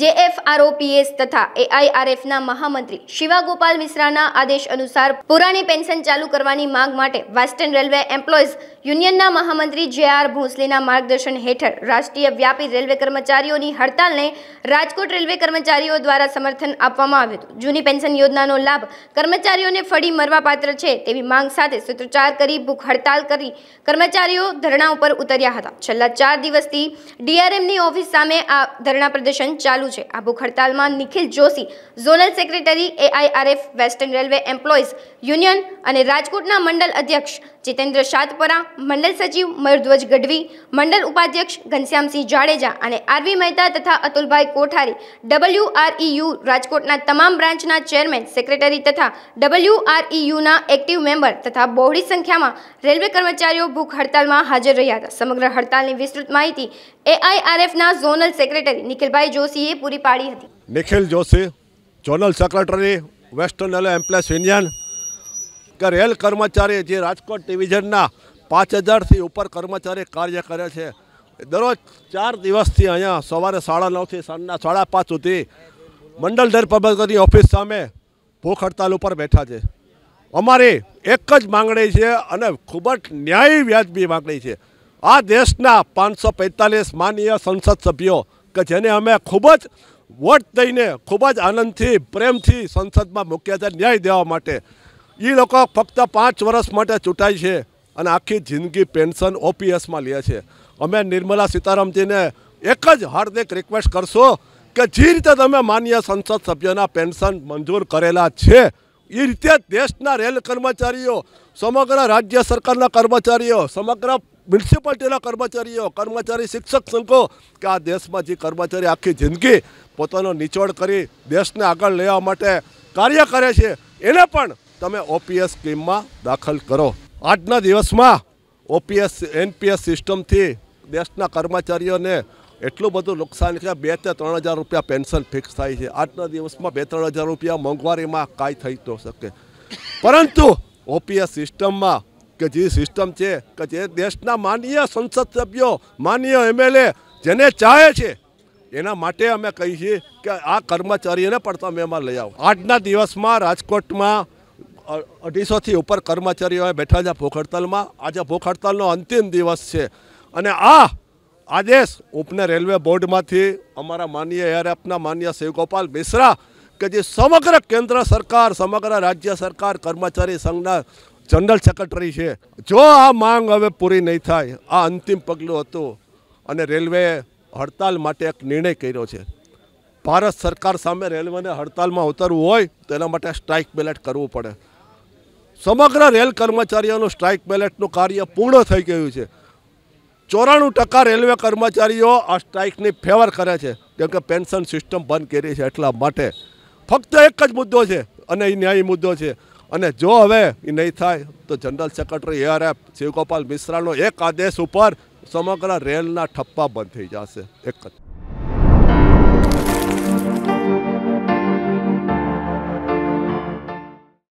જેએફઆરઓપીએસ તથા એઆઈઆરએફના મહામંત્રી શિવા ગોપાલ મિશ્રાના આદેશ અનુસાર પુરાણી પેન્શન ચાલુ કરવાની માંગ માટે વેસ્ટર્ન રેલવે એમ્પ્લોઈઝ યુનિયનના મહામંત્રી જે આર ભોંસલેના માર્ગદર્શન હેઠળ રાષ્ટ્રીય વ્યાપી રેલવે કર્મચારીઓની હડતાલને રાજકોટ રેલવે કર્મચારીઓ દ્વારા સમર્થન આપવામાં આવ્યું હતું જૂની પેન્શન યોજનાનો લાભ કર્મચારીઓને ફળી મરવાપાત્ર છે તેવી માંગ સાથે સૂત્રોચ્ચાર કરી ભૂખ હડતાલ કરી કર્મચારીઓ ધરણા ઉપર ઉતર્યા હતા છેલ્લા ચાર દિવસથી ડીઆરએમની ઓફિસ સામે આ ધરણા પ્રદર્શન ચાલુ ચાલુ છે આ ભૂખ હડતાલમાં Nikhil Joshi zonal secretary AIRF western railway employees union અને રાજકોટના મંડળ અધ્યક્ષ જીતેન્દ્ર સાતપરા મંડળ સચિવ મયુરધ્વજ ગઢવી મંડળ ઉપાધ્યક્ષ ઘનશ્યામસિંહ જાડેજા અને આરવી મહેતા તથા અતુલભાઈ કોઠારી ડબલ્યુઆરઈયુ e રાજકોટના તમામ બ્રાન્ચના ચેરમેન સેક્રેટરી તથા ડબલ્યુઆરઈયુના e એક્ટિવ મેમ્બર તથા બહોળી સંખ્યામાં રેલવે કર્મચારીઓ ભૂખ હડતાલમાં હાજર રહ્યા હતા સમગ્ર હડતાલની વિસ્તૃત માહિતી એઆઈઆરએફના ઝોનલ સેક્રેટરી નિખિલભાઈ જોશી સીએ પૂરી પાડી હતી Nikhil Joshi zonal secretary western એલ એમ્પ્લેસ યુનિયન કે રેલ કર્મચારી જે રાજકોટ ડિવિઝનના પાંચ હજારથી ઉપર કર્મચારી કાર્ય કરે છે દરરોજ ચાર દિવસથી અહીંયા સવારે સાડા નવથી સાંજના સાડા પાંચ સુધી મંડળ પ્રબંધકની ઓફિસ સામે ભૂખ હડતાલ ઉપર બેઠા છે અમારી એક જ માંગણી છે અને ખૂબ જ ન્યાયી વ્યાજબી માંગણી છે આ દેશના પાંચસો માનીય સંસદ સભ્યો કે જેને અમે ખૂબ જ વોટ દઈને ખૂબ જ આનંદથી પ્રેમથી સંસદમાં મૂક્યા છે ન્યાય દેવા માટે એ લોકો ફક્ત પાંચ વર્ષ માટે ચૂંટાય છે અને આખી જિંદગી પેન્શન ઓપીએસમાં લે છે અમે નિર્મલા સીતારામજીને એક જ હાર્દિક રિક્વેસ્ટ કરશો કે જે રીતે તમે માન્ય સંસદ સભ્યોના પેન્શન મંજૂર કરેલા છે એ રીતે દેશના રેલ કર્મચારીઓ સમગ્ર રાજ્ય સરકારના કર્મચારીઓ સમગ્ર મ્યુનિસિપાલિટીના કર્મચારીઓ કર્મચારી શિક્ષક સંઘો કે આ દેશમાં જે કર્મચારી આખી જિંદગી પોતાનો નિચોડ કરી દેશને આગળ લેવા માટે કાર્ય કરે છે એને પણ તમે ઓપીએસ સ્કીમમાં દાખલ કરો આજના દિવસમાં ઓપીએસ એનપીએસ સિસ્ટમથી દેશના કર્મચારીઓને એટલું બધું નુકસાન કે બે થી ત્રણ હજાર રૂપિયા પેન્શન ફિક્સ થાય છે આજના દિવસમાં બે ત્રણ હજાર રૂપિયા મોંઘવારીમાં કાંઈ થઈ તો શકે પરંતુ ઓપીએસ સિસ્ટમમાં કે જે સિસ્ટમ છે કે જે દેશના માન્ય સંસદ સભ્યો માન્ય એમએલએ જેને ચાહે છે એના માટે અમે કહીએ કે આ કર્મચારીઓને પણ તમે એમાં લઈ આવો આજના દિવસમાં રાજકોટમાં અઢીસોથી ઉપર કર્મચારીઓએ બેઠા છે ભૂખ હડતાલમાં આજે ભૂખ હડતાલનો અંતિમ દિવસ છે અને આ આદેશ ઉપના રેલવે બોર્ડમાંથી અમારા માનીય એઆરએફના માન્ય શિવગોપાલ મિશ્રા કે જે સમગ્ર કેન્દ્ર સરકાર સમગ્ર રાજ્ય સરકાર કર્મચારી સંઘના જનરલ સેક્રેટરી છે જો આ માંગ હવે પૂરી નહીં થાય આ અંતિમ પગલું હતું અને રેલવેએ હડતાલ માટે એક નિર્ણય કર્યો છે ભારત સરકાર સામે રેલવેને હડતાલમાં ઉતરવું હોય તો એના માટે સ્ટ્રાઇક બેલેટ કરવું પડે સમગ્ર રેલ કર્મચારીઓનું સ્ટ્રાઇક બેલેટનું કાર્ય પૂર્ણ થઈ ગયું છે ચોરાણું ટકા રેલવે કર્મચારીઓ આ સ્ટ્રાઇકની ફેવર કરે છે કેમ કે પેન્શન સિસ્ટમ બંધ કરી છે એટલા માટે ફક્ત એક જ મુદ્દો છે અને એ ન્યાય મુદ્દો છે અને જો હવે એ નહીં થાય તો જનરલ સેક્રેટરી એઆરએફ શિવગોપાલ મિશ્રાનો એક આદેશ ઉપર સમગ્ર રેલના ઠપ્પા બંધ થઈ જશે એક જ